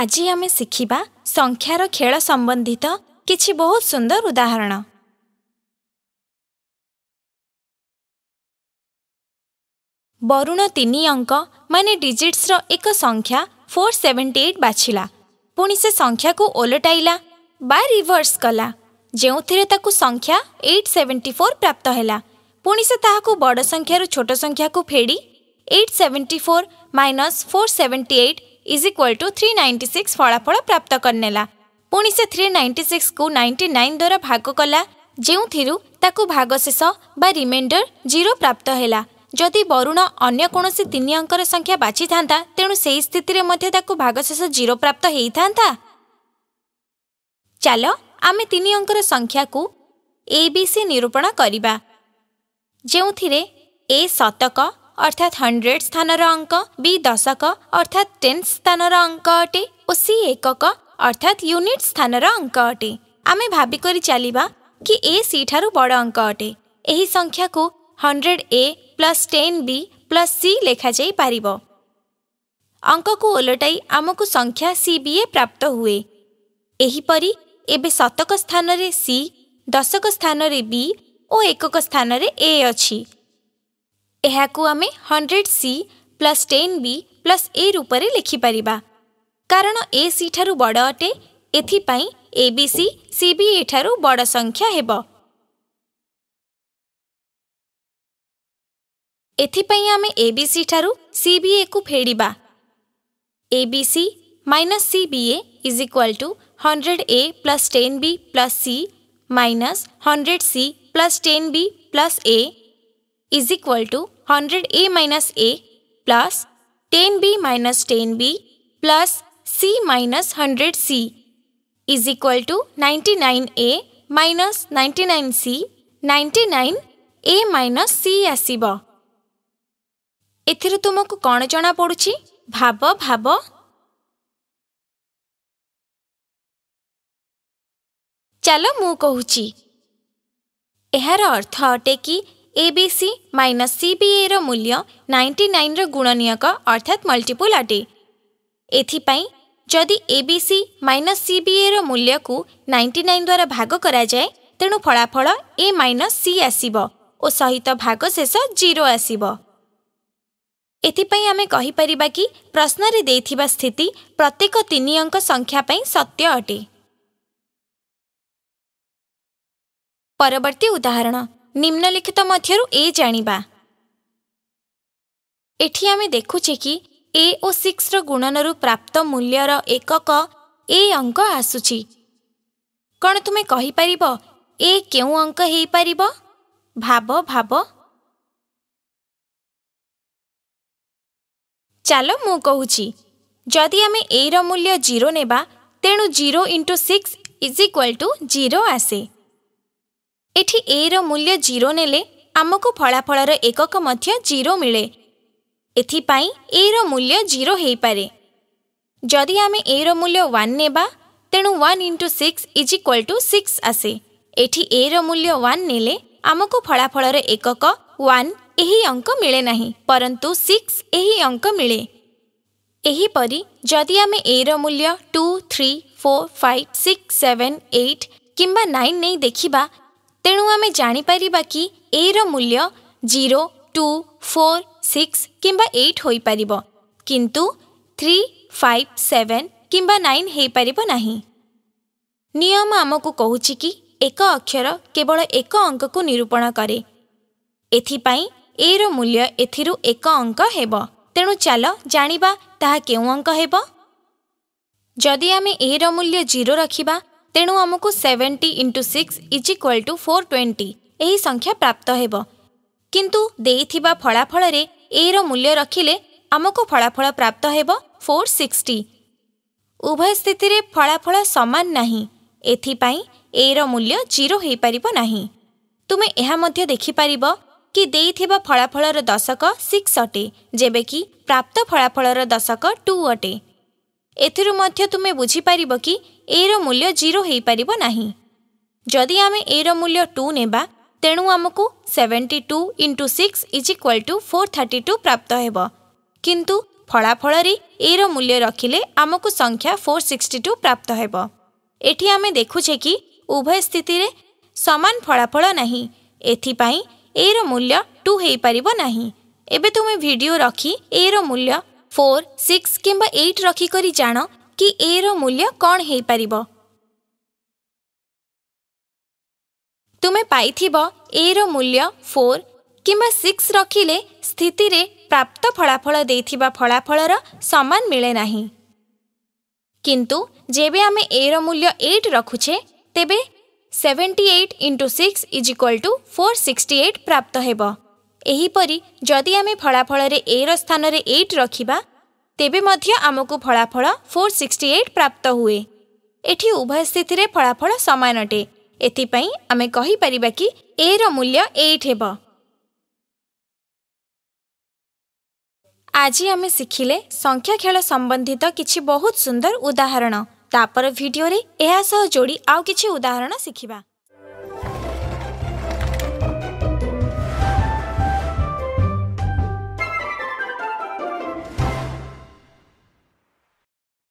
ଆଜି ଆମେ ଶିଖିବା ସଂଖ୍ୟାର ଖେଳ ସମ୍ବନ୍ଧିତ କିଛି ବହୁତ ସୁନ୍ଦର ଉଦାହରଣ ବରୁଣ ତିନି ଅଙ୍କ ମାନେ ଡିଜିଟ୍ସର ଏକ ସଂଖ୍ୟା ଫୋର୍ ସେଭେଣ୍ଟି ଏଇଟ୍ ବାଛିଲା ପୁଣି ସେ ସଂଖ୍ୟାକୁ ଓଲଟାଇଲା ବା ରିଭର୍ସ କଲା ଯେଉଁଥିରେ ତାକୁ ସଂଖ୍ୟା ଏଇଟ୍ ସେଭେଣ୍ଟି ଫୋର୍ ପ୍ରାପ୍ତ ହେଲା ପୁଣି ସେ ତାହାକୁ ବଡ଼ ସଂଖ୍ୟାରୁ ଛୋଟ ସଂଖ୍ୟାକୁ ଫେଡ଼ି eight seventy four minus four seventy eight is equal to three ninety six ଫଳାଫଳ ପ୍ରାପ୍ତ କରିନେଲା ପୁଣି ସେ ଥ୍ରୀ ନାଇଣ୍ଟି ସିକ୍ସକୁ ନାଇଣ୍ଟି ନାଇନ୍ ଦ୍ୱାରା ଭାଗ କଲା ଯେଉଁଥିରୁ ତାକୁ ଭାଗଶେଷ ବା ରିମାଇଣ୍ଡର ଜିରୋ ପ୍ରାପ୍ତ ହେଲା ଯଦି ବରୁଣ ଅନ୍ୟ କୌଣସି ତିନି ଅଙ୍କର ସଂଖ୍ୟା ବାଛିଥାନ୍ତା ତେଣୁ ସେହି ସ୍ଥିତିରେ ମଧ୍ୟ ତାକୁ ଭାଗଶେଷ ଜିରୋ ପ୍ରାପ୍ତ ହେଇଥାନ୍ତା ଚାଲ ଆମେ ତିନି ଅଙ୍କର ସଂଖ୍ୟାକୁ ଏ ବି ସି ନିରୂପଣ କରିବା ଯେଉଁଥିରେ ଏ ଶତକ अर्थात हन्ड्रेड स्थान अंक अङ्क वि दशक अर्थात् टेन्थ स्थान अङ्क अटे एकक अर्थात युनिट स्थान अंक अङ्क अटे आमे भाविक चाहिँ कि ए सी सिठार बड अंक अटे संख्या को hundred A plus ten B plus C लेखाइ पारेको अङ्कको ओलटाइ आमु संख्या सी बी ए प्राप्त हुए हे परी एबे शतक स्थान रे सी दशक स्थान रे बी एकक स्थान रे ए अझ ଏହାକୁ ଆମେ hundred C plus ten B plus A ରୂପରେ ଲେଖିପାରିବା କାରଣ ଏ ସି ଠାରୁ ବଡ଼ ଅଟେ ଏଥିପାଇଁ ଏ ବି ସି ସି ବି ଏ ଠାରୁ ବଡ଼ ସଂଖ୍ୟା ହେବ ଏଥିପାଇଁ ଆମେ ଏ ବି ସି ଠାରୁ ସି ବି ଏକୁ ଫେଡ଼ିବା A B C minus C B A is equal to hundred A plus ten B plus C minus hundred C plus ten B plus A is equal to 100a minus a plus 10b minus 10b plus c minus 100c is equal to 99a minus 99c 99a minus c ଆସିବ ଏଥିରୁ ତୁମକୁ କ'ଣ ଜଣାପଡ଼ୁଛି ଭାବ ଭାବ ଚାଲ ମୁଁ କହୁଛି ଏହାର ଅର୍ଥ ଅଟେ କି ABC minus CBA रो मूल्य 99 रो गुणनियक अर्थात मल्टीपल अटे एथि पई जदि ABC minus CBA रो मूल्य को 99 द्वारा भाग करा जाय तेनु फलाफल A minus C आसीबो ओ सहित भाग शेष 0 आसीबो एथि पई आमे कहि परिबा कि प्रश्न रे देथिबा स्थिति प्रत्येक तीन अंक संख्या पई सत्य अटे परवर्ती उदाहरण ନିମ୍ନଲିଖିତ ମଧ୍ୟରୁ ଏ ଜାଣିବା ଏଠି ଆମେ ଦେଖୁଛେ କି ଏ ଓ ସିକ୍ସର ଗୁଣନରୁ ପ୍ରାପ୍ତ ମୂଲ୍ୟର ଏକକ ଏ ଅଙ୍କ ଆସୁଛି କ'ଣ ତୁମେ କହିପାରିବ ଏ କେଉଁ ଅଙ୍କ ହେଇପାରିବ ଭାବ ଭାବ ଚାଲ ମୁଁ କହୁଛି ଯଦି ଆମେ ଏର ମୂଲ୍ୟ ଜିରୋ ନେବା ତେଣୁ zero into six is equal to zero ଆସେ एटि ए रूल्य जीरो ने आमको फलाफल एकक जीरो मिले एथपाय ए रूल्य जीरो पारे जदि आम ए रूल्य वन ने तेणु one into six is equal to six आसे एटि ए रूल्य वन ने आमको फलाफल एकक वन अंक मिले ना परंतु सिक्स यही अंक मिले यहीपर जदि आम ए रूल्य two three four five six seven eight किंबा नाइन नहीं देखा ତେଣୁ ଆମେ ଜାଣିପାରିବା କି ଏ'ର ମୂଲ୍ୟ ଜିରୋ ଟୁ ଫୋର୍ ସିକ୍ସ କିମ୍ବା ଏଇଟ୍ ହୋଇପାରିବ କିନ୍ତୁ ଥ୍ରୀ ଫାଇଭ୍ ସେଭେନ୍ କିମ୍ବା ନାଇନ୍ ହୋଇପାରିବ ନାହିଁ ନିୟମ ଆମକୁ କହୁଛି କି ଏକ ଅକ୍ଷର କେବଳ ଏକ ଅଙ୍କକୁ ନିରୂପଣ କରେ ଏଥିପାଇଁ ଏ'ର ମୂଲ୍ୟ ଏଥିରୁ ଏକ ଅଙ୍କ ହେବ ତେଣୁ ଚାଲ ଜାଣିବା ତାହା କେଉଁ ଅଙ୍କ ହେବ ଯଦି ଆମେ ଏ'ର ମୂଲ୍ୟ ଜିରୋ ରଖିବା ତେଣୁ ଆମକୁ seventy into six is equal to four twenty ଏହି ସଂଖ୍ୟା ପ୍ରାପ୍ତ ହେବ କିନ୍ତୁ ଦେଇଥିବା ଫଳାଫଳରେ ଏର ମୂଲ୍ୟ ରଖିଲେ ଆମକୁ ଫଳାଫଳ ପ୍ରାପ୍ତ ହେବ ଫୋର୍ ସିକ୍ସଟି ଉଭୟ ସ୍ଥିତିରେ ଫଳାଫଳ ସମାନ ନାହିଁ ଏଥିପାଇଁ ଏର ମୂଲ୍ୟ ଜିରୋ ହୋଇପାରିବ ନାହିଁ ତୁମେ ଏହା ମଧ୍ୟ ଦେଖିପାରିବ କି ଦେଇଥିବା ଫଳାଫଳର ଦଶକ ସିକ୍ସ ଅଟେ ଯେବେକି ପ୍ରାପ୍ତ ଫଳାଫଳର ଦଶକ ଟୁ ଅଟେ ଏଥିରୁ ମଧ୍ୟ ତୁମେ ବୁଝିପାରିବ କି ଏର ମୂଲ୍ୟ ଜିରୋ ହୋଇପାରିବ ନାହିଁ ଯଦି ଆମେ ଏର ମୂଲ୍ୟ ଟୁ ନେବା ତେଣୁ ଆମକୁ seventy two into six is equal to four thirty two ପ୍ରାପ୍ତ ହେବ କିନ୍ତୁ ଫଳାଫଳରେ ଏର ମୂଲ୍ୟ ରଖିଲେ ଆମକୁ ସଂଖ୍ୟା ଫୋର୍ ସିକ୍ସଟି ଟୁ ପ୍ରାପ୍ତ ହେବ ଏଠି ଆମେ ଦେଖୁଛେ କି ଉଭୟ ସ୍ଥିତିରେ ସମାନ ଫଳାଫଳ ନାହିଁ ଏଥିପାଇଁ ଏର ମୂଲ୍ୟ ଟୁ ହୋଇପାରିବ ନାହିଁ ଏବେ ତୁମେ ଭିଡ଼ିଓ ରଖି ଏର ମୂଲ୍ୟ ଫୋର୍ ସିକ୍ସ କିମ୍ବା ଏଇଟ୍ ରଖିକରି ଜାଣ କି ଏର ମୂଲ୍ୟ କ'ଣ ହୋଇପାରିବ ତୁମେ ପାଇଥିବ ଏର ମୂଲ୍ୟ ଫୋର୍ କିମ୍ବା ସିକ୍ସ ରଖିଲେ ସ୍ଥିତିରେ ପ୍ରାପ୍ତ ଫଳାଫଳ ଦେଇଥିବା ଫଳାଫଳର ସମାନ ମିଳେ ନାହିଁ କିନ୍ତୁ ଯେବେ ଆମେ ଏର ମୂଲ୍ୟ ଏଇଟ୍ ରଖୁଛେ ତେବେ seventy eight into six is equal to four sixty eight ପ୍ରାପ୍ତ ହେବ ଏହିପରି ଯଦି ଆମେ ଫଳାଫଳରେ ଏର ସ୍ଥାନରେ ଏଇଟ୍ ରଖିବା ତେବେ ମଧ୍ୟ ଆମକୁ ଫଳାଫଳ ଫୋର୍ ସିକ୍ସଟି ଏଇଟ୍ ପ୍ରାପ୍ତ ହୁଏ ଏଠି ଉଭୟ ସ୍ଥିତିରେ ଫଳାଫଳ ସମାନ ଅଟେ ଏଥିପାଇଁ ଆମେ କହିପାରିବା କି ଏର ମୂଲ୍ୟ ଏଇଟ୍ ହେବ ଆଜି ଆମେ ଶିଖିଲେ ସଂଖ୍ୟା ଖେଳ ସମ୍ବନ୍ଧିତ କିଛି ବହୁତ ସୁନ୍ଦର ଉଦାହରଣ ତାପର ଭିଡ଼ିଓରେ ଏହା ସହ ଯୋଡ଼ି ଆଉ କିଛି ଉଦାହରଣ ଶିଖିବା